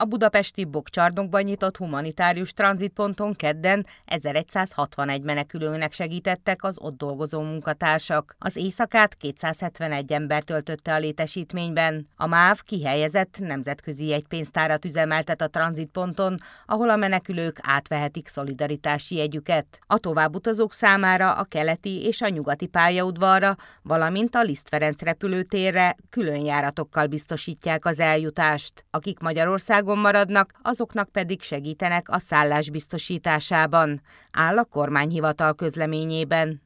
a budapesti Bokcsardokban nyitott humanitárius tranzitponton kedden 1161 menekülőnek segítettek az ott dolgozó munkatársak. Az éjszakát 271 ember töltötte a létesítményben. A MÁV kihelyezett nemzetközi jegypénztárat üzemeltet a tranzitponton, ahol a menekülők átvehetik szolidaritási jegyüket. A továbbutazók számára a keleti és a nyugati pályaudvarra, valamint a Liszt Ferenc repülőtérre külön járatokkal biztosítják az eljutást. Akik Magyarországon Magyarországon maradnak, azoknak pedig segítenek a szállás biztosításában, áll a kormányhivatal közleményében.